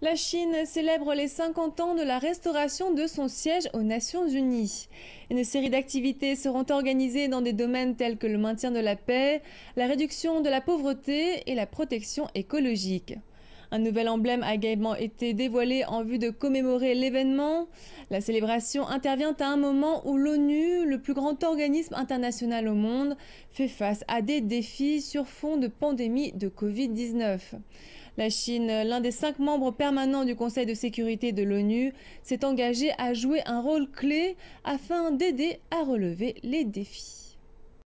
La Chine célèbre les 50 ans de la restauration de son siège aux Nations Unies. Une série d'activités seront organisées dans des domaines tels que le maintien de la paix, la réduction de la pauvreté et la protection écologique. Un nouvel emblème a également été dévoilé en vue de commémorer l'événement. La célébration intervient à un moment où l'ONU, le plus grand organisme international au monde, fait face à des défis sur fond de pandémie de Covid-19. La Chine, l'un des cinq membres permanents du Conseil de sécurité de l'ONU, s'est engagée à jouer un rôle clé afin d'aider à relever les défis.